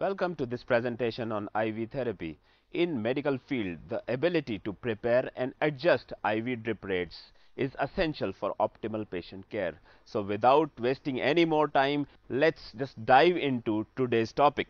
Welcome to this presentation on IV therapy. In medical field, the ability to prepare and adjust IV drip rates is essential for optimal patient care. So without wasting any more time, let's just dive into today's topic.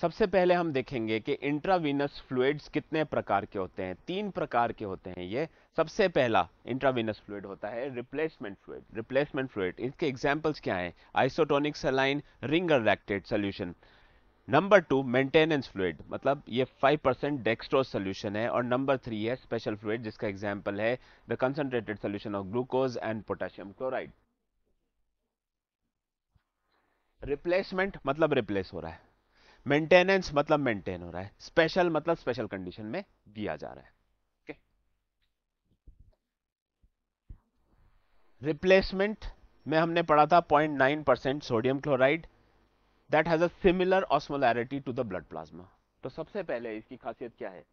सबसे पहले हम देखेंगे कि intravenous fluids कितने प्रकार के होते हैं तीन प्रकार के होते हैं ये सबसे पहला इंट्रावेनस फ्लूड होता है रिप्लेसमेंट फ्लूड रिप्लेसमेंट फ्लूड इसके एग्जाम्पल्स क्या हैं isotonic saline Ringer lactate solution number two maintenance fluid मतलब ये 5% परसेंट डेक्स्ट्रोज सोल्यूशन है और नंबर थ्री है स्पेशल फ्लूड जिसका एग्जाम्पल है the concentrated solution of glucose and potassium chloride replacement मतलब रिप्लेस हो रहा है मेंटेनेंस मतलब मेंटेन हो रहा है स्पेशल मतलब स्पेशल कंडीशन में दिया जा रहा है रिप्लेसमेंट में हमने पढ़ा था 0.9 percent sodium chloride that has a similar osmolarity to the blood plasma तो सबसे पहले इसकी खासियत क्या है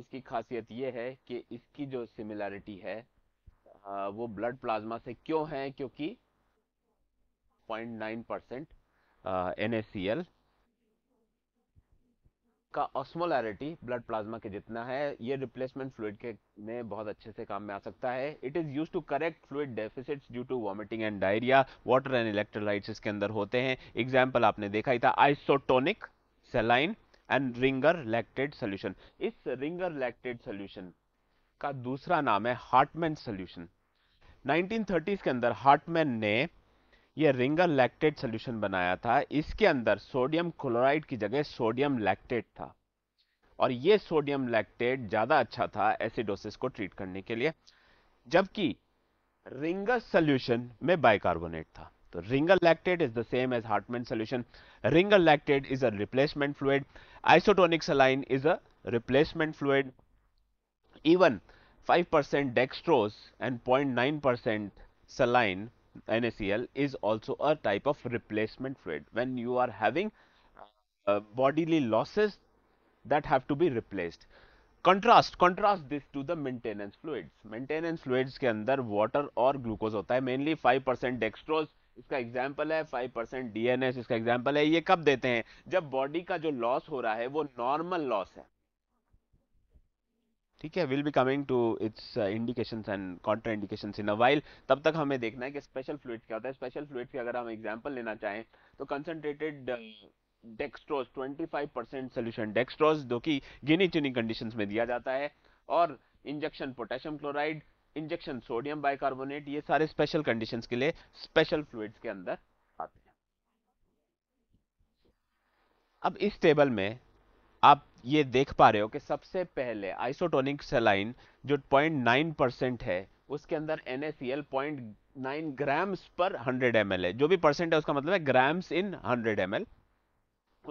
इसकी खासियत ये है कि इसकी जो सिमिलैरिटी है वो ब्लड प्लाज्मा से क्यों है क्योंकि 0.9 परसेंट एन का ऑस्मोलैरिटी ब्लड प्लाज्मा के जितना है ये रिप्लेसमेंट फ्लूड के में बहुत अच्छे से काम में आ सकता है it is use to correct fluid deficits due to vomiting and diarrhoea water and electrolytes इसके अंदर होते हैं एग्जाम्पल आपने देखा ही था isotonic saline and Ringer lactate solution इस रिंगर लैक्टेड सोल्यूशन का दूसरा नाम है हार्टमैन सोल्यूशन 1930s के अंदर हार्टमैन ने ये रिंगर लैक्टेट सोल्यूशन बनाया था इसके अंदर सोडियम क्लोराइड की जगह सोडियम लैक्टेट था और ये सोडियम लैक्टेट ज़्यादा अच्छा था एसिडोसिस को ट्रीट करने के लिए जबकि रिंगर सोल्यूशन में बाइकार्बोनेट था तो Ringer lactate is the same as Hartmann solution Ringer lactate is a replacement fluid isotonic saline is a replacement fluid even 5% dextrose and 0.9% saline NaCl is also a type of replacement fluid when you are having uh, bodily losses that have to be replaced. Contrast contrast this to the maintenance fluids maintenance fluids के अंदर water और glucose होता है mainly 5% percent dextrose इसका example है 5% percent DNS इसका example है ये कब देते हैं जब बॉडी का जो लॉस हो रहा है वो नॉर्मल लॉस है ठीक है will be coming to its indications and contra indications in a while तब तक हमें देखना है कि स्पेशल फ्लूड क्या होता है स्पेशल फ्लूड की अगर हम एग्जाम्पल लेना चाहें तो concentrated dextrose 25 percent solution dextrose जो कि गिनी चुनी कंडीशन में दिया जाता है और injection potassium chloride injection sodium bicarbonate ये सारे स्पेशल कंडीशन के लिए स्पेशल फ्लूड्स के अंदर आते हैं अब इस टेबल में आप ये देख पा रहे हो कि सबसे पहले आइसोटोनिक सेलाइन जो 0.9 परसेंट है उसके अंदर एन एस नाइन ग्राम्स पर 100 एम है जो भी परसेंट है उसका मतलब है ग्राम्स इन 100 एम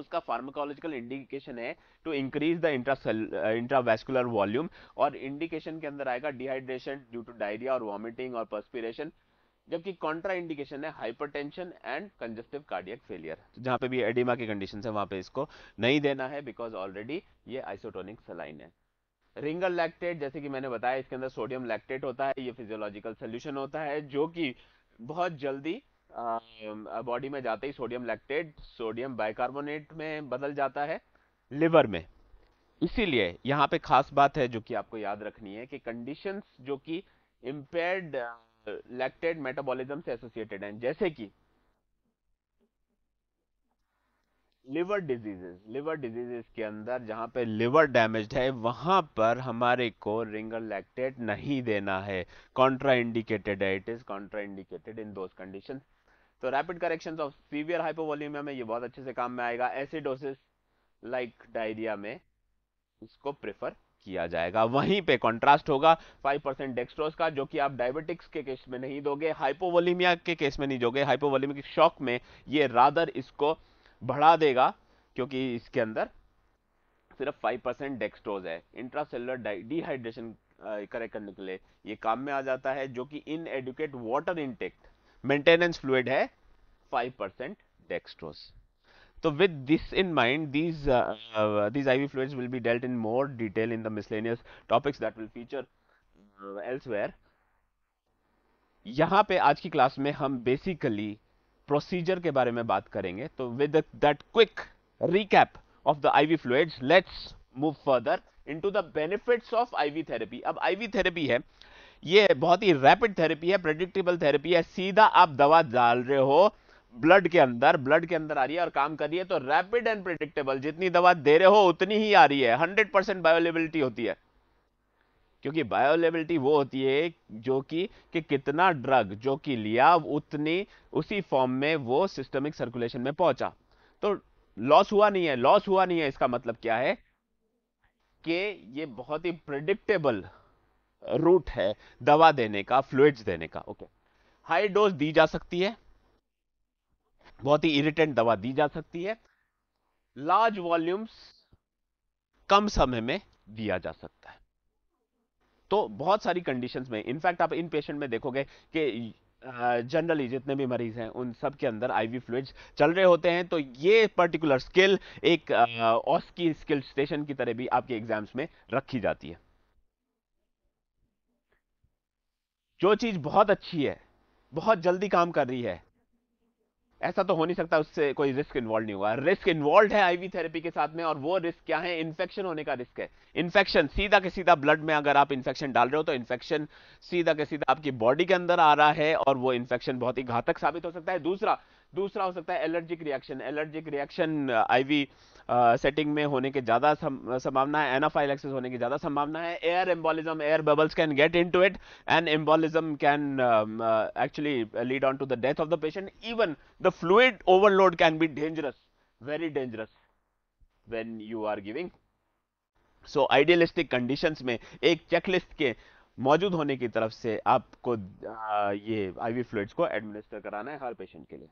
उसका फार्माकोलॉजिकल इंडिकेशन है to increase the intravascular volume और इंडिकेशन के अंदर आएगा डिहाइड्रेशन ड्यू टू डायरिया और वॉमिटिंग और पर्स्पिरेशन जबकि कॉन्ट्रा इंडिकेशन है hypertension and congestive cardiac failure जहाँ पे भी एडिमा की कंडीशन है वहाँ पे इसको नहीं देना है बिकॉज ऑलरेडी ये आइसोटोनिक सलाइन है रिंगल लैक्टेट जैसे कि मैंने बताया इसके अंदर सोडियम लैक्टेट होता है ये फिजियोलॉजिकल सोल्यूशन होता है जो कि बहुत जल्दी बॉडी में जाते ही सोडियम लैक्टेट सोडियम बाइकार्बोनेट में बदल जाता है लिवर में इसीलिए यहाँ पे खास बात है जो कि आपको याद रखनी है कि कंडीशंस जो कि इम्पेयर्ड लैक्टेड मेटाबॉलिज्म से एसोसिएटेड हैं जैसे कि लिवर डिजीजेस लिवर डिजीजेस के अंदर जहां पे लिवर डैमेज है वहां पर हमारे को रिंगर लैक्टेट नहीं देना है कॉन्ट्रा इंडिकेटेड है it is contra indicated in those condition तो rapid correction of severe hypovolemia में ये बहुत अच्छे से काम में आएगा एसिडोसिस लाइक डायरिया में इसको प्रेफर किया जाएगा वहीं पे कंट्रास्ट होगा 5% परसेंट डेक्सट्रोस का जो कि आप डायबिटिक्स के केस में नहीं दोगे हाइपोवोलीमिया के केस में नहीं दोगे हाइपोवोलीमिक शॉक में ये रादर इसको बढ़ा देगा क्योंकि इसके अंदर सिर्फ 5% परसेंट डेक्सट्रोज है इंट्रासेलुलर डिहाइड्रेशन करेक्ट करने के लिए ये काम में आ जाता है जो कि inadequate water intake maintenance fluid है फाइव परसेंट तो with this in mind these uh, uh, these IV fluids will be dealt in more detail in the miscellaneous topics that will feature uh, यहाँ पे आज की class में हम basically procedure के बारे में बात करेंगे तो with that quick recap of the IV fluids let's move further into the benefits of IV therapy अब आईवी थेरेपी है ये बहुत ही रैपिड थेरेपी है प्रेडिक्टेबल थेरेपी है सीधा आप दवा डाल रहे हो ब्लड के अंदर ब्लड के अंदर आ रही है और काम कर रही है तो रैपिड एंड प्रिडिक्टेबल जितनी दवा दे रहे हो उतनी ही आ रही है हंड्रेड परसेंट बायोलेबिलिटी होती है क्योंकि बायोलेबिलिटी वो होती है जो कि कि कितना ड्रग जो कि लिया उतनी उसी फॉर्म में वो सिस्टमिक सर्कुलेशन में पहुंचा तो लॉस हुआ नहीं है लॉस हुआ नहीं है इसका मतलब क्या है कि ये बहुत ही प्रिडिक्टेबल रूट है दवा देने का फ्लूड्स देने का ओके हाई डोज दी जा सकती है बहुत ही इरिटेंट दवा दी जा सकती है लार्ज वॉल्यूम्स कम समय में दिया जा सकता है तो बहुत सारी कंडीशंस में इनफैक्ट आप इन पेशेंट में देखोगे कि जनरली जितने भी मरीज हैं उन सब के अंदर आईवी फ्लूइड्स चल रहे होते हैं तो ये पर्टिकुलर स्किल एक ऑस्की स्किल स्टेशन की तरह भी आपके एग्जाम्स में रखी जाती है जो चीज बहुत अच्छी है बहुत जल्दी काम कर रही है ऐसा तो हो नहीं सकता उससे कोई रिस्क इन्वॉल्व नहीं हुआ रिस्क इन्वॉल्व है आईवी थेरेपी के साथ में और वो रिस्क क्या है इन्फेक्शन होने का रिस्क है इन्फेक्शन सीधा के सीधा ब्लड में अगर आप इन्फेक्शन डाल रहे हो तो इन्फेक्शन सीधा के सीधा आपकी बॉडी के अंदर आ रहा है और वो इन्फेक्शन बहुत ही घातक साबित हो सकता है दूसरा दूसरा हो सकता है allergic reaction allergic reaction IV setting में होने के ज़्यादा uh, संभावना है एनाफाइलेक्सिस होने की ज़्यादा संभावना है air embolism air bubbles can get in to it and embolism can actually lead on to the death of the patient even the fluid overload can be dangerous very dangerous when you are giving so idealistic conditions में एक checklist के मौजूद होने की तरफ से आपको uh, ये आईवी फ्लूड्स को एडमिनिस्टर कराना है हर पेशेंट के लिए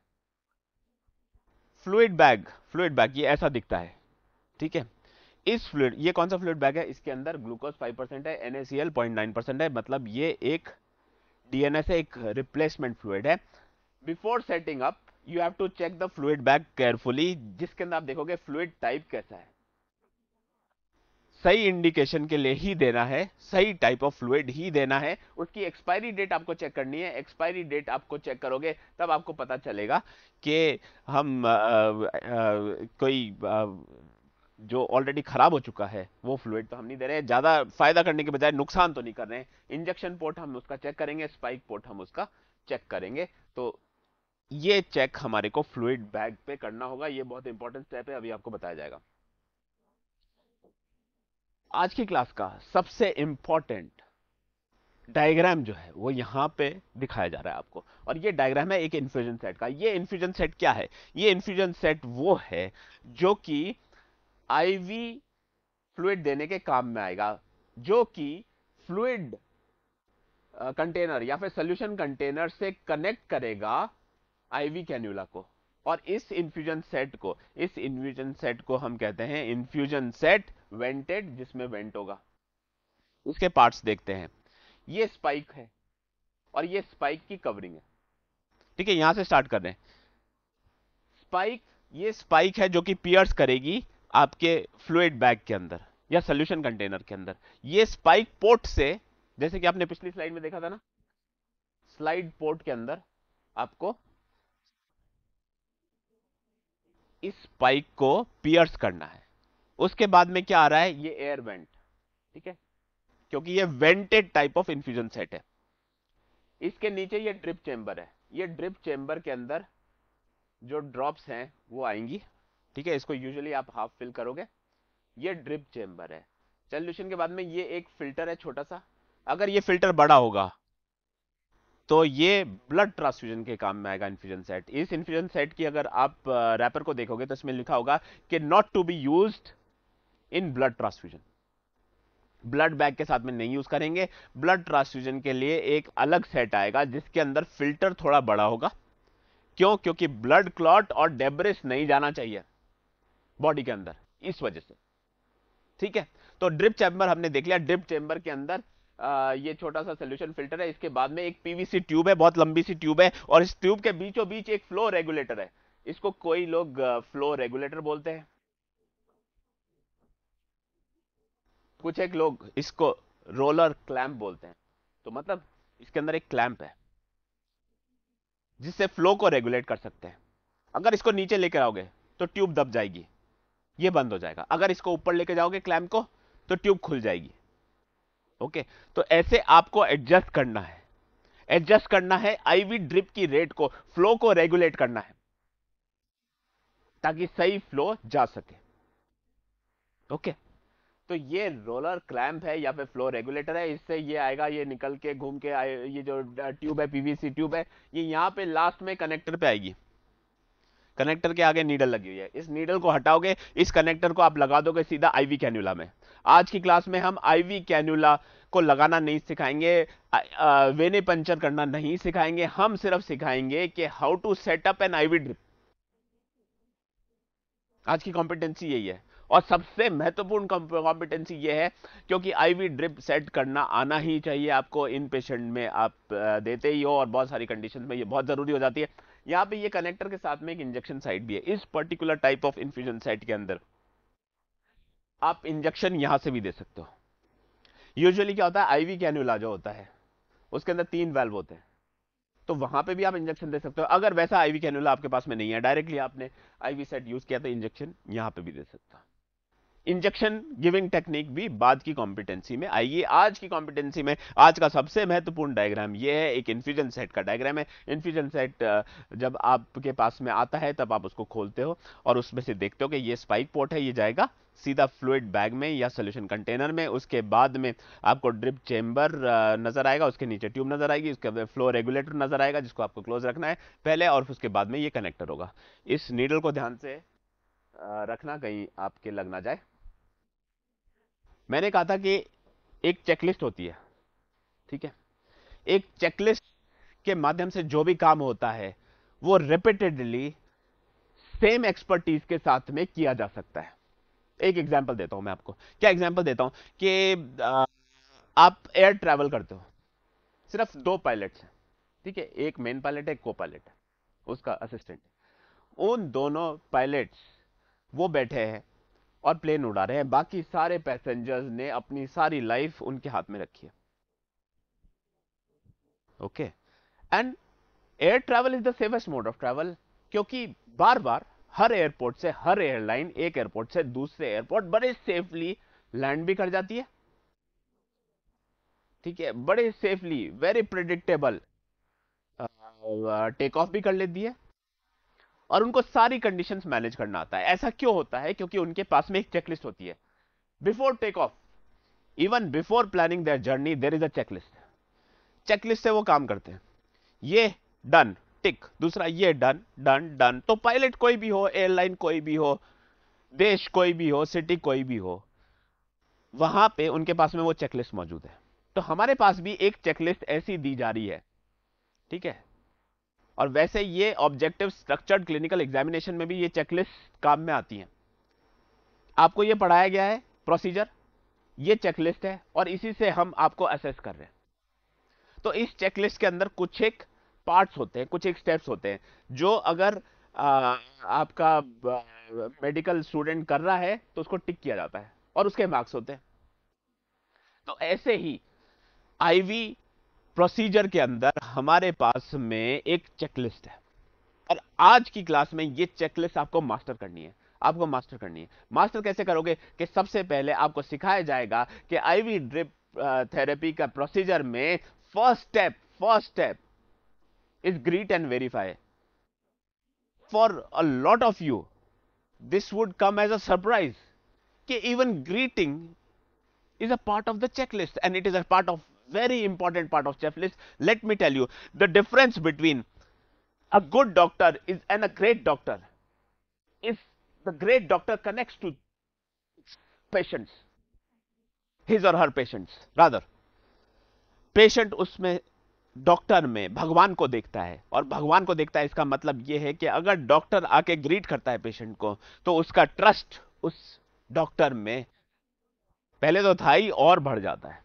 फ्लूड बैग फ्लूड बैग ये ऐसा दिखता है ठीक है इस फ्लूड ये कौन सा फ्लूड बैग है इसके अंदर ग्लूकोज 5 परसेंट है पॉइंट 0.9 परसेंट है मतलब ये एक डीएनएस है एक रिप्लेसमेंट फ्लूड है before setting up you have to check the fluid bag carefully जिसके अंदर आप देखोगे फ्लूड टाइप कैसा है सही इंडिकेशन के लिए ही देना है सही टाइप ऑफ फ्लूड ही देना है उसकी एक्सपायरी डेट आपको चेक करनी है एक्सपायरी डेट आपको चेक करोगे तब आपको पता चलेगा कि हम आ, आ, कोई आ, जो ऑलरेडी ख़राब हो चुका है वो फ्लूड तो हम नहीं दे रहे हैं ज़्यादा फ़ायदा करने के बजाय नुकसान तो नहीं कर रहे हैं इंजेक्शन पोर्ट हम उसका चेक करेंगे स्पाइक पोर्ट हम उसका चेक करेंगे तो ये चेक हमारे को फ्लूड बैग पे करना होगा ये बहुत इंपॉर्टेंट स्टेप है अभी आपको बताया जाएगा आज की क्लास का सबसे इंपॉर्टेंट डायग्राम जो है वो यहाँ पे दिखाया जा रहा है आपको और ये डायग्राम है एक इन्फ्यूजन सेट का ये इन्फ्यूजन सेट क्या है ये इन्फ्यूजन सेट वो है जो कि आईवी फ्लूड देने के काम में आएगा जो कि फ्लूड कंटेनर या फिर सोल्यूशन कंटेनर से कनेक्ट करेगा आईवी कैन्यूला को और इस इन्फ्यूजन सेट को इस इन्फ्यूजन सेट को हम कहते हैं इन्फ्यूजन सेट वेंटेड जिसमें वेंट होगा उसके पार्ट्स देखते हैं ये स्पाइक है और ये स्पाइक की कवरिंग है ठीक है यहां से स्टार्ट कर रहे हैं स्पाइक ये स्पाइक है जो कि पियर्स करेगी आपके फ्लूड बैग के अंदर या सोल्यूशन कंटेनर के अंदर ये स्पाइक पोर्ट से जैसे कि आपने पिछली स्लाइड में देखा था ना स्लाइड पोर्ट के अंदर आपको इस स्पाइक को पियर्स करना है उसके बाद में क्या आ रहा है ये एयर वेंट ठीक है क्योंकि ये vented type of infusion set है इसके नीचे ये ड्रिप चेंबर है ये ड्रिप चेंबर के अंदर जो ड्रॉप्स हैं वो आएंगी ठीक है इसको यूजुअली आप हाफ फिल करोगे ये ड्रिप चेंबर है सोल्यूशन के बाद में ये एक फिल्टर है छोटा सा अगर ये फिल्टर बड़ा होगा तो ये ब्लड ट्रांसफ्यूजन के काम में आएगा इन्फ्यूजन सेट इस इन्फ्यूजन सेट की अगर आप रैपर को देखोगे तो इसमें लिखा होगा कि not to be used in blood transfusion blood bag के साथ में नहीं यूज करेंगे ब्लड ट्रांसफ्यूजन के लिए एक अलग सेट आएगा जिसके अंदर फिल्टर थोड़ा बड़ा होगा क्यों क्योंकि ब्लड क्लॉट और डेब्रिस नहीं जाना चाहिए बॉडी के अंदर इस वजह से ठीक है तो ड्रिप चैम्बर हमने देख लिया ड्रिप चैम्बर के अंदर आ, ये छोटा सा सोल्यूशन फिल्टर है इसके बाद में एक पीवीसी ट्यूब है बहुत लंबी सी ट्यूब है और इस ट्यूब के बीचों बीच एक फ्लो रेगुलेटर है इसको कोई लोग फ्लो रेगुलेटर बोलते हैं कुछ एक लोग इसको रोलर क्लैंप बोलते हैं तो मतलब इसके अंदर एक क्लैंप है जिससे फ्लो को रेगुलेट कर सकते हैं अगर इसको नीचे लेकर आओगे तो ट्यूब दब जाएगी ये बंद हो जाएगा अगर इसको ऊपर लेकर जाओगे क्लैम्प को तो ट्यूब खुल जाएगी ओके तो ऐसे आपको एडजस्ट करना है एडजस्ट करना है आईवी ड्रिप की रेट को फ्लो को रेगुलेट करना है ताकि सही फ्लो जा सके ओके तो ये रोलर क्लैम्प है या फिर फ्लो रेगुलेटर है इससे ये आएगा ये निकल के घूम के आए ये जो ट्यूब है पीवीसी ट्यूब है ये यहाँ पे लास्ट में कनेक्टर पे आएगी कनेक्टर के आगे नीडल लगी हुई है इस नीडल को हटाओगे इस कनेक्टर को आप लगा दोगे सीधा आईवी कैन्यूला में आज की क्लास में हम आईवी कैन्यूला को लगाना नहीं सिखाएंगे वेने पंचर करना नहीं सिखाएंगे हम सिर्फ सिखाएंगे कि how to setup an IV drip आज की कॉम्पिटेंसी यही है और सबसे महत्वपूर्ण कॉम्पिटेंसी ये है क्योंकि आईवी ड्रिप सेट करना आना ही चाहिए आपको इन पेशेंट में आप देते ही हो और बहुत सारी कंडीशन में ये बहुत ज़रूरी हो जाती है यहाँ पे ये कनेक्टर के साथ में एक इंजेक्शन साइट भी है इस particular type of infusion site के अंदर आप इंजेक्शन यहाँ से भी दे सकते हो यूजली क्या होता है आईवी कैन्यूला जो होता है उसके अंदर तीन वेल्व होते हैं तो वहां पे भी आप इंजेक्शन दे सकते हो अगर वैसा आईवी कैनुला आपके पास में नहीं है डायरेक्टली आपने आईवी सेट यूज किया तो इंजेक्शन यहां पे भी दे सकता हो इंजेक्शन गिविंग टेक्निक भी बाद की कॉम्पिटेंसी में आएगी आज की कॉम्पिटेंसी में आज का सबसे महत्वपूर्ण डायग्राम ये है एक इन्फ्यूजन सेट का डायग्राम है इन्फ्यूजन सेट जब आपके पास में आता है तब आप उसको खोलते हो और उसमें से देखते हो कि ये स्पाइक पोर्ट है ये जाएगा सीधा फ्लूड बैग में या सोल्यूशन कंटेनर में उसके बाद में आपको ड्रिप चेंबर नजर आएगा उसके नीचे ट्यूब नजर आएगी उसके बाद फ्लो रेगुलेटर नजर आएगा जिसको आपको क्लोज रखना है पहले और उसके बाद में ये कनेक्टर होगा इस नीडल को ध्यान से रखना कहीं आपके लग ना जाए मैंने कहा था कि एक चेकलिस्ट होती है ठीक है एक चेकलिस्ट के माध्यम से जो भी काम होता है वो रिपीटेडली सेम एक्सपर्टीज के साथ में किया जा सकता है एक एग्जाम्पल देता हूं मैं आपको क्या एग्जाम्पल देता हूं कि आप एयर ट्रैवल करते हो सिर्फ दो पायलट हैं ठीक है एक मेन पायलट है एक को पायलट है उसका असिस्टेंट उन दोनों पायलट वो बैठे हैं और प्लेन उड़ा रहे हैं बाकी सारे पैसेंजर्स ने अपनी सारी लाइफ उनके हाथ में रखी है okay and air travel is the safest mode of travel क्योंकि बार बार हर एयरपोर्ट से हर एयरलाइन एक एयरपोर्ट से दूसरे एयरपोर्ट बड़े सेफली लैंड भी कर जाती है ठीक है बड़े safely very predictable take off भी कर लेती है और उनको सारी कंडीशंस मैनेज करना आता है ऐसा क्यों होता है क्योंकि उनके पास में एक चेकलिस्ट होती है before take off even before planning their journey there is a checklist checklist से वो काम करते हैं ये डन टिक दूसरा ये डन डन डन तो पायलट कोई भी हो एयरलाइन कोई भी हो देश कोई भी हो सिटी कोई भी हो वहां पे उनके पास में वो चेकलिस्ट मौजूद है तो हमारे पास भी एक चेकलिस्ट ऐसी दी जा रही है ठीक है और वैसे ये ऑब्जेक्टिव स्ट्रक्चर्ड क्लिनिकल एग्जामिनेशन में भी ये चेकलिस्ट काम में आती हैं आपको ये पढ़ाया गया है प्रोसीजर ये चेकलिस्ट है और इसी से हम आपको असेस कर रहे हैं तो इस चेकलिस्ट के अंदर कुछ एक पार्ट्स होते हैं कुछ एक स्टेप्स होते हैं जो अगर आ, आपका मेडिकल स्टूडेंट कर रहा है तो उसको टिक किया जाता है और उसके मार्क्स होते हैं तो ऐसे ही आईवी प्रोसीजर के अंदर हमारे पास में एक चेकलिस्ट है और आज की क्लास में ये चेकलिस्ट आपको मास्टर करनी है आपको मास्टर करनी है मास्टर कैसे करोगे कि सबसे पहले आपको सिखाया जाएगा कि आईवी ड्रिप थेरेपी का प्रोसीजर में first step first step is greet and verify for a lot of you this would come as a surprise कि even greeting is a part of the checklist and it is a part of very important part of checklist let me tell you the difference between a good doctor is and a great doctor if the great doctor connects to patients his or her patients rather patient usme doctor में भगवान को देखता है और भगवान को देखता है इसका मतलब यह है कि अगर डॉक्टर आके ग्रीट करता है पेशेंट को तो उसका ट्रस्ट उस डॉक्टर में पहले तो था ही और बढ़ जाता है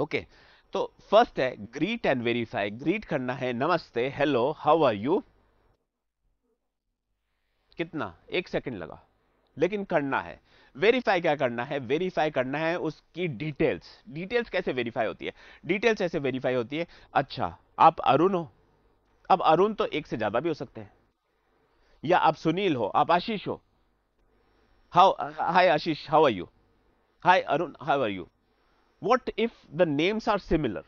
ओके तो फर्स्ट है ग्रीट एंड वेरीफाई ग्रीट करना है नमस्ते हेलो हाउ आर यू कितना एक सेकंड लगा लेकिन करना है वेरीफाई क्या करना है वेरीफाई करना है उसकी डिटेल्स डिटेल्स कैसे वेरीफाई होती है डिटेल्स कैसे वेरीफाई होती है अच्छा आप अरुण हो अब अरुण तो एक से ज्यादा भी हो सकते हैं या आप सुनील हो आप आशीष हो how hi Ashish how are you hi Arun how are you What if the names are similar?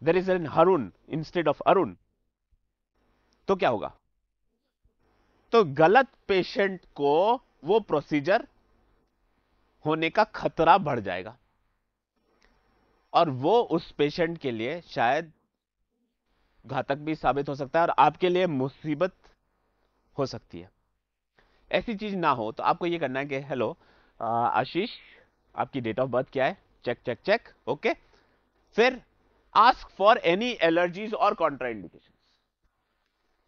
There is an Harun instead of Arun. तो क्या होगा तो गलत पेशेंट को वो प्रोसीजर होने का खतरा बढ़ जाएगा और वो उस पेशेंट के लिए शायद घातक भी साबित हो सकता है और आपके लिए मुसीबत हो सकती है ऐसी चीज ना हो तो आपको ये करना है कि हेलो आशीष आपकी डेट ऑफ बर्थ क्या है चेक चेक चेक ओके फिर आस्क फॉर एनी एलर्जीज और कॉन्ट्राइंडिकेशन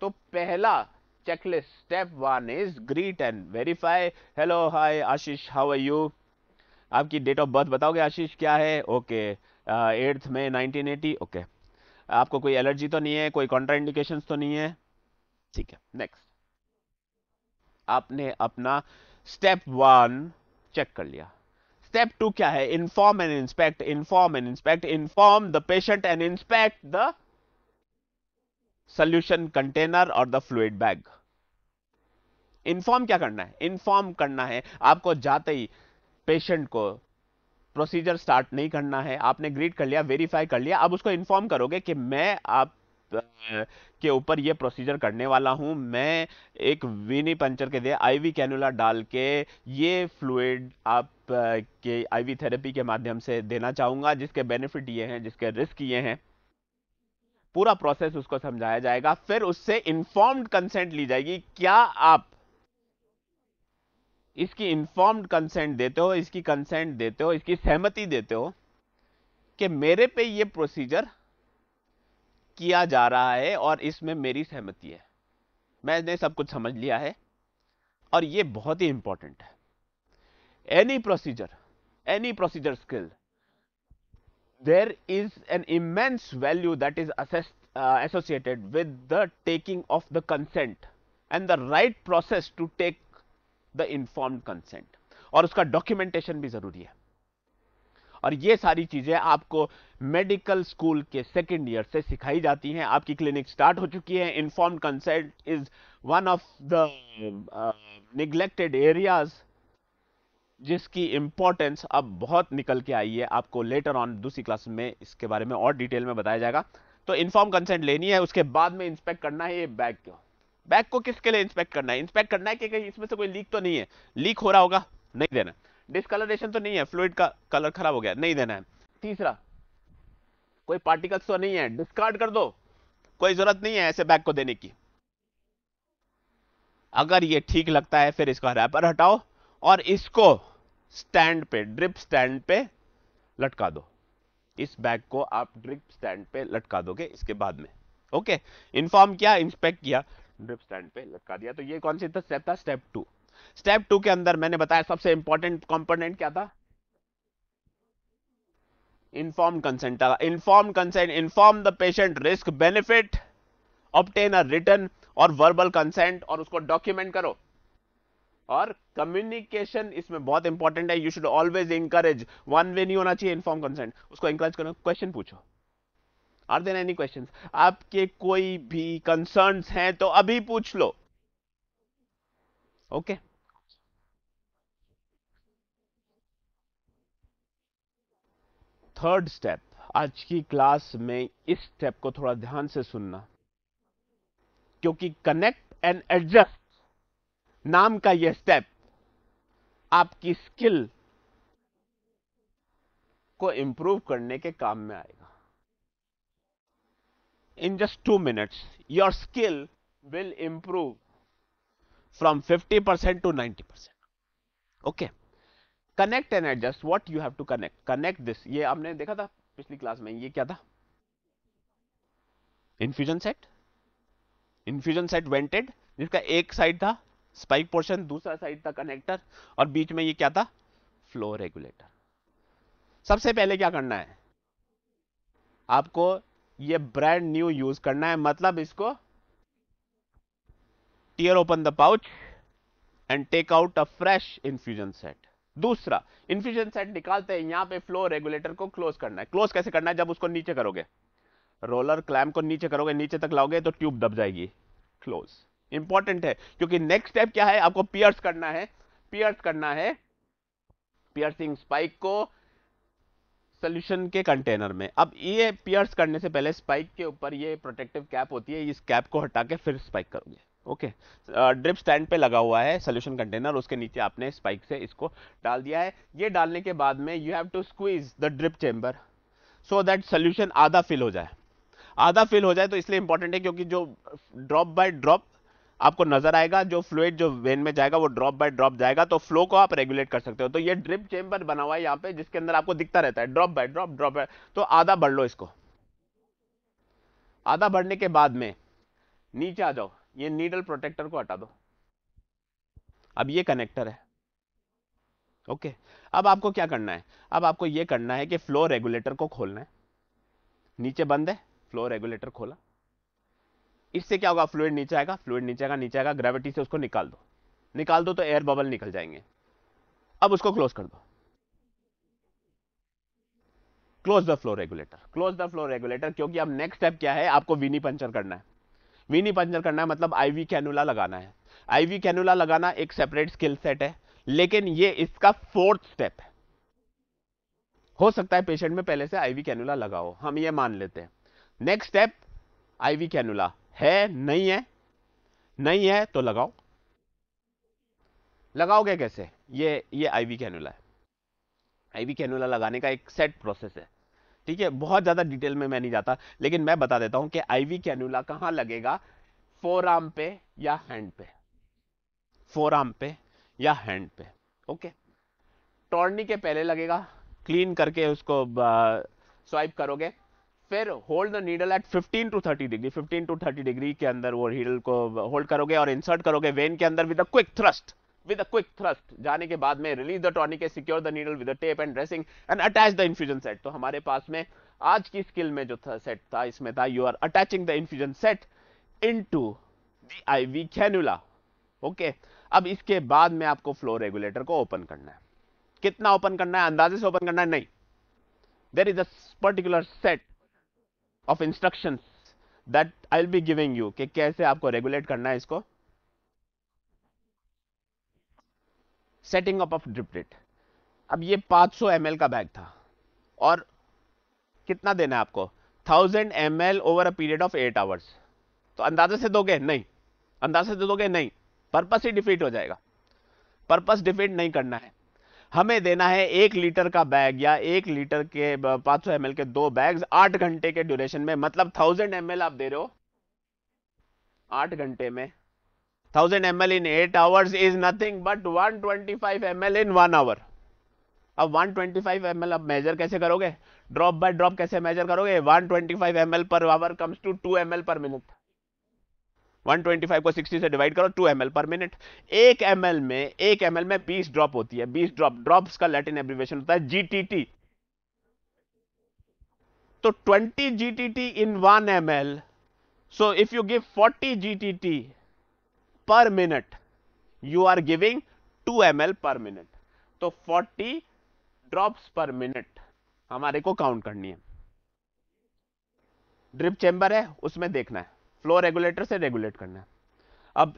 तो पहला checklist step one is greet and verify hello hi Ashish how are you आपकी डेट ऑफ बर्थ बताओगे आशीष क्या है ओके एट्थ में 1980 ओके आपको कोई एलर्जी तो नहीं है कोई कॉन्ट्राइंडिकेशंस तो नहीं है ठीक है नेक्स्ट आपने अपना स्टेप वन चेक कर लिया स्टेप टू क्या है inform and inspect inform and inspect inform the patient and inspect the solution container और द फ्लूड बैग इन्फॉर्म क्या करना है इन्फॉर्म करना है आपको जाते ही पेशेंट को प्रोसीजर स्टार्ट नहीं करना है आपने ग्रीट कर लिया वेरीफाई कर लिया अब उसको इन्फॉर्म करोगे कि मैं आप के ऊपर ये प्रोसीजर करने वाला हूँ मैं एक विनी पंचर के दे आईवी कैनुला डाल के ये फ्लूड आप के आईवी थेरेपी के माध्यम से देना चाहूँगा जिसके बेनिफिट ये हैं जिसके रिस्क ये हैं पूरा प्रोसेस उसको समझाया जाएगा फिर उससे इन्फॉर्म्ड कंसेंट ली जाएगी क्या आप इसकी इन्फॉर्म्ड कंसेंट देते हो इसकी कंसेंट देते हो इसकी सहमति देते हो कि मेरे पे ये प्रोसीजर किया जा रहा है और इसमें मेरी सहमति है मैंने सब कुछ समझ लिया है और ये बहुत ही इंपॉर्टेंट है any procedure any procedure skill there is an immense value that is associated with the taking of the consent and the right process to take the informed consent और उसका डॉक्यूमेंटेशन भी जरूरी है और ये सारी चीज़ें आपको मेडिकल स्कूल के सेकेंड ईयर से सिखाई जाती हैं आपकी क्लिनिक स्टार्ट हो चुकी है inform consent is one of the neglected areas जिसकी इम्पोर्टेंस अब बहुत निकल के आई है आपको लेटर ऑन दूसरी क्लास में इसके बारे में और डिटेल में बताया जाएगा तो इन्फॉर्म कंसेंट लेनी है उसके बाद में इंस्पेक्ट करना है ये बैग क्यों बैग को किसके लिए इंस्पेक्ट करना है इंस्पेक्ट करना है कि कहीं इसमें से कोई लीक तो नहीं है लीक हो रहा होगा नहीं देना डिसकलरेशन तो नहीं है फ्लूड का कलर खराब हो गया नहीं देना है तीसरा कोई पार्टिकल्स तो नहीं है डिस्कार्ड कर दो कोई जरूरत नहीं है ऐसे बैग को देने की अगर ये ठीक लगता है फिर इसका रैपर हटाओ और इसको स्टैंड पे ड्रिप स्टैंड पे लटका दो इस बैग को आप ड्रिप स्टैंड पे लटका दोगे इसके बाद में ओके इन्फॉर्म किया इंस्पेक्ट किया ड्रिप स्टैंड पे लटका दिया तो ये कौन सी स्टेप था स्टेप टू स्टेप टू के अंदर मैंने बताया सबसे इंपॉर्टेंट कॉम्पोनेंट क्या था inform consent inform consent inform the patient risk benefit obtain a written और वर्बल कंसेंट और उसको डॉक्यूमेंट करो और कम्युनिकेशन इसमें बहुत इंपॉर्टेंट है you should always encourage one way नहीं होना चाहिए इन्फॉर्म कंसेंट उसको इंकरेज करो क्वेश्चन पूछो आर देन एनी क्वेश्चन आपके कोई भी कंसर्न हैं तो अभी पूछ लो ओके okay? थर्ड स्टेप आज की क्लास में इस स्टेप को थोड़ा ध्यान से सुनना क्योंकि कनेक्ट एंड एडजस्ट नाम का यह स्टेप आपकी स्किल को इंप्रूव करने के काम में आएगा in just two minutes your skill will improve from 50 percent to 90 percent okay connect and adjust what you have to connect connect this ये आपने देखा था पिछली क्लास में ये क्या था infusion set infusion set vented जिसका एक साइड था स्पाइक पोर्शन दूसरा साइड था कनेक्टर और बीच में ये क्या था फ्लो रेगुलेटर सबसे पहले क्या करना है आपको ये ब्रांड न्यू यूज करना है मतलब इसको tear open the pouch and take out a fresh infusion set दूसरा इन्फ्यूजन सेट निकालते हैं यहाँ पे फ्लो रेगुलेटर को क्लोज करना है क्लोज कैसे करना है जब उसको नीचे करोगे रोलर क्लैम को नीचे करोगे नीचे तक लाओगे तो ट्यूब दब जाएगी क्लोज इंपॉर्टेंट है क्योंकि नेक्स्ट स्टेप क्या है आपको पियर्स करना है पियर्स करना है पियर्सिंग स्पाइक को सोल्यूशन के कंटेनर में अब ये पियर्स करने से पहले स्पाइक के ऊपर ये प्रोटेक्टिव कैप होती है इस कैप को हटा के फिर स्पाइक करोगे ओके ड्रिप स्टैंड पे लगा हुआ है सोल्यूशन कंटेनर उसके नीचे आपने स्पाइक से इसको डाल दिया है ये डालने के बाद में you have to squeeze the drip chamber so that solution आधा फिल हो जाए आधा फिल हो जाए तो इसलिए इंपॉर्टेंट है क्योंकि जो ड्रॉप बाय ड्रॉप आपको नजर आएगा जो फ्लूड जो वेन में जाएगा वो ड्रॉप बाय ड्रॉप जाएगा तो फ्लो को आप रेगुलेट कर सकते हो तो ये ड्रिप चेंबर बना हुआ है यहाँ पे जिसके अंदर आपको दिखता रहता है drop by drop drop by तो आधा बढ़ लो इसको आधा बढ़ने के बाद में नीचे आ जाओ ये नीडल प्रोटेक्टर को हटा दो अब ये कनेक्टर है ओके अब आपको क्या करना है अब आपको ये करना है कि फ्लो रेगुलेटर को खोलना है नीचे बंद है फ्लो रेगुलेटर खोला इससे क्या होगा फ्लूड नीचे आएगा फ्लूड नीचे आएगा नीचे आएगा ग्रेविटी से उसको निकाल दो निकाल दो तो एयर बबल निकल जाएंगे अब उसको क्लोज कर दो close the flow regulator close the flow regulator क्योंकि अब नेक्स्ट स्टेप क्या है आपको विनी e पंचर करना है मिनी पंचर करना है मतलब आईवी कैनुला लगाना है आईवी कैनुला लगाना एक सेपरेट स्किल सेट है लेकिन ये इसका फोर्थ स्टेप है हो सकता है पेशेंट में पहले से आईवी कैनुला लगाओ हम ये मान लेते हैं नेक्स्ट स्टेप आईवी कैनुला है नहीं है नहीं है तो लगाओ लगाओगे कैसे ये ये आईवी कैनुला है आईवी कैनुला लगाने का एक सेट प्रोसेस है ठीक है बहुत ज़्यादा डिटेल में मैं नहीं जाता लेकिन मैं बता देता हूं कि आईवी कैनुला कहां लगेगा फोर आर्म पे या हैंड पे फोर आर्म पे या हैंड पे ओके टॉर्नी के पहले लगेगा क्लीन करके उसको स्वाइप करोगे फिर hold the needle at 15 to 30 degree 15 to 30 degree के अंदर वो हीडल को होल्ड करोगे और इंसर्ट करोगे वेन के अंदर with a quick thrust with a quick thrust जाने के बाद में release the tourniquet secure the needle with tape and dressing and attach the infusion set तो हमारे पास में आज की स्किल में जो था सेट था इसमें था you are attaching the infusion set into the IV cannula okay अब इसके बाद में आपको फ्लो रेगुलेटर को ओपन करना है कितना ओपन करना है अंदाजे से ओपन करना है नहीं there is a particular set of instructions that I will be giving you कि कैसे आपको रेगुलेट करना है इसको सेटिंग अप ऑफ रेट अब ये 500 सौ का बैग था और कितना देना है आपको 1000 ml over a period of eight hours तो अंदाजे से दोगे नहीं अंदाजे से दोगे नहीं पर्पस ही डिफीट हो जाएगा पर्पस डिफीट नहीं करना है हमें देना है एक लीटर का बैग या एक लीटर के 500 सौ के दो बैग आठ घंटे के ड्यूरेशन में मतलब 1000 एम आप दे रहे हो आठ घंटे में 1000 ml in 8 hours is nothing but 125 ml in 1 hour अब 125 ml अब मेजर कैसे करोगे ड्रॉप बाई ड्रॉप कैसे मेजर करोगे 125 ml पर आवर कम्स टू 2 ml पर मिनट 125 को 60 से डिवाइड करो 2 ml पर मिनट एक ml में एक ml में 20 ड्रॉप होती है 20 ड्रॉप ड्रॉप्स का लैटिन एब्रिवेशन होता है GTT. तो 20 GTT in 1 ml so if you give 40 gtt minute you are giving to 2 L पर मिनट तो 40 ड्रॉप्स पर मिनट हमारे को काउंट करनी है ड्रिप चेंबर है उसमें देखना है फ्लो रेगुलेटर से रेगुलेट करना है अब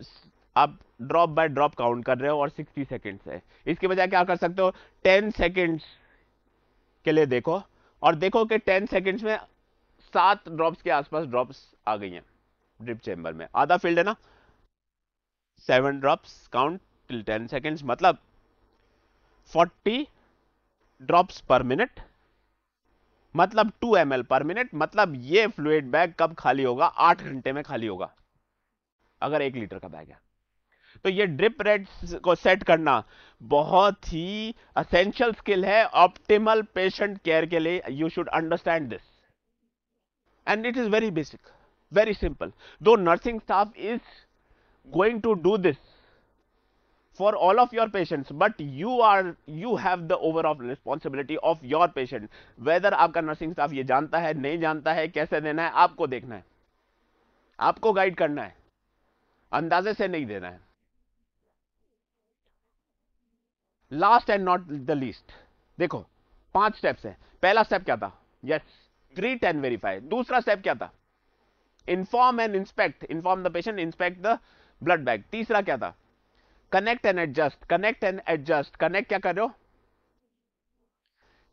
आप ड्रॉप बाय ड्रॉप काउंट कर रहे हो और 60 सेकेंड्स है इसके बजाय क्या कर सकते हो 10 सेकेंड्स के लिए देखो और देखो कि 10 सेकेंड्स में सात ड्रॉप्स के आसपास ड्रॉप्स आ गई हैं ड्रिप चेंबर में आधा फील्ड है ना seven drops count till ten seconds मतलब फोर्टी ड्रॉप्स पर मिनट मतलब टू एम पर मिनट मतलब ये फ्लूड बैग कब खाली होगा आठ घंटे में खाली होगा अगर एक लीटर का बैग है तो ये ड्रिप रेट को सेट करना बहुत ही असेंशियल स्किल है ऑप्टिमल पेशेंट केयर के लिए you should understand this and it is very basic very simple though nursing staff is going to do this for all of your patients but you are you have the overall responsibility of your patient whether आपका nursing staff ये जानता है नहीं जानता है कैसे देना है आपको देखना है आपको गाइड करना है अंदाजे से नहीं देना है last and not the least देखो पांच स्टेप्स हैं पहला स्टेप क्या था यस ट्रीट एंड वेरीफाई दूसरा स्टेप क्या था inform and inspect inform the patient inspect the blood bag तीसरा क्या था connect and adjust connect and adjust connect क्या कर रहे हो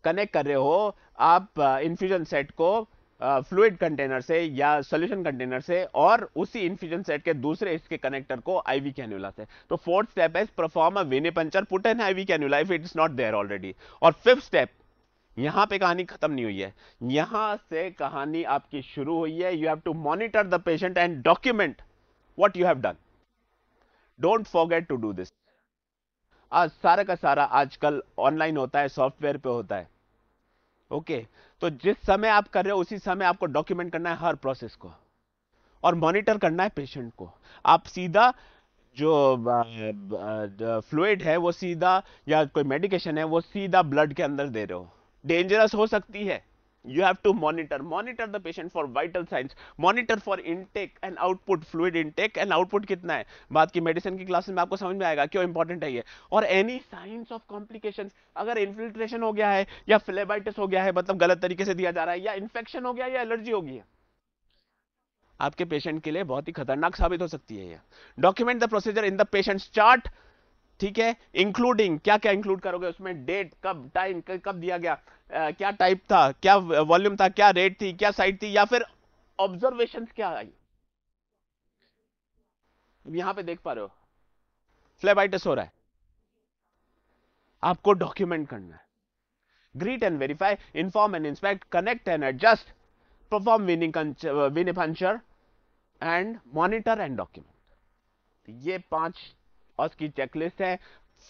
कनेक्ट कर रहे हो आप इन्फ्यूजन सेट को फ्लूड uh, कंटेनर से या सॉल्यूशन कंटेनर से और उसी इन्फ्यूजन सेट के दूसरे इसके कनेक्टर को आईवी कैन्यूला से तो फोर्थ स्टेप है perform a venepuncture put an IV cannula if it is not there already और फिफ्थ स्टेप यहां पे कहानी खत्म नहीं हुई है यहां से कहानी आपकी शुरू हुई है you have to monitor the patient and document what you have done don't forget to do this आज सारा का सारा आजकल ऑनलाइन होता है सॉफ्टवेयर पे होता है ओके okay, तो जिस समय आप कर रहे हो उसी समय आपको डॉक्यूमेंट करना है हर प्रोसेस को और मॉनिटर करना है पेशेंट को आप सीधा जो फ्लूड है वो सीधा या कोई मेडिकेशन है वो सीधा ब्लड के अंदर दे रहे हो डेंजरस हो सकती है you have to monitor monitor the patient for vital signs monitor for intake and output fluid intake and output कितना है बात की मेडिसिन की क्लासेस में आपको समझ में आएगा क्यों इंपॉर्टेंट है ये और एनी साइंस ऑफ कॉम्प्लिकेशंस अगर इन्फिल्ट्रेशन हो गया है या फ्लेबाइटिस हो गया है मतलब गलत तरीके से दिया जा रहा है या इन्फेक्शन हो गया या एलर्जी हो गई है आपके पेशेंट के लिए बहुत ही खतरनाक साबित हो सकती है ये document the procedure in the patient's chart ठीक है इंक्लूडिंग क्या क्या इंक्लूड करोगे उसमें डेट कब टाइम कब दिया गया आ, क्या टाइप था क्या वॉल्यूम था क्या रेट थी क्या साइड थी या फिर ऑब्जर्वेशन क्या आई यहां पे देख पा रहे हो फ्लेबाइटिस हो रहा है आपको डॉक्यूमेंट करना है greet and verify inform and inspect connect and adjust perform venepuncture and monitor and document ये पांच उसकी चेकलिस्ट है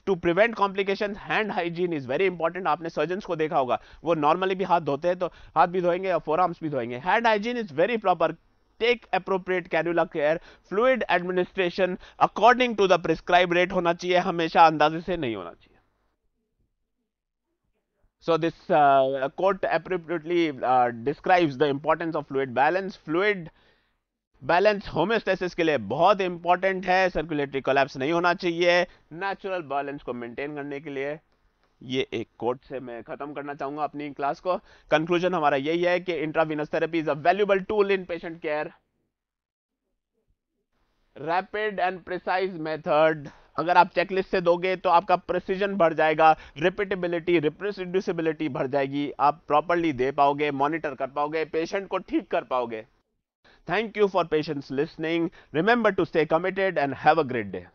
to prevent complication hand hygiene is very important आपने सर्जन को देखा होगा वो नॉर्मली भी हाथ धोते हैं तो हाथ भी धोएंगे और फोर आर्म्स भी धोएंगे hand hygiene is very proper take appropriate cannula care fluid administration according to the prescribe rate होना चाहिए हमेशा अंदाजे से नहीं होना चाहिए So this uh, court appropriately uh, describes the importance of fluid balance. Fluid balance homeostasis के लिए बहुत इंपॉर्टेंट है सर्कुलेटरी कोलैप्स नहीं होना चाहिए नेचुरल बैलेंस को मेंटेन करने के लिए ये एक कोट से मैं खत्म करना चाहूंगा अपनी क्लास को कंक्लूजन हमारा यही है कि intravenous therapy is a valuable tool in patient care rapid and precise method अगर आप चेकलिस्ट से दोगे तो आपका प्रिसीजन बढ़ जाएगा रिपीटेबिलिटी रिप्रोड्यूसिबिलिटी बढ़ जाएगी आप प्रॉपरली दे पाओगे मॉनिटर कर पाओगे पेशेंट को ठीक कर पाओगे thank you for patience listening remember to stay committed and have a great day.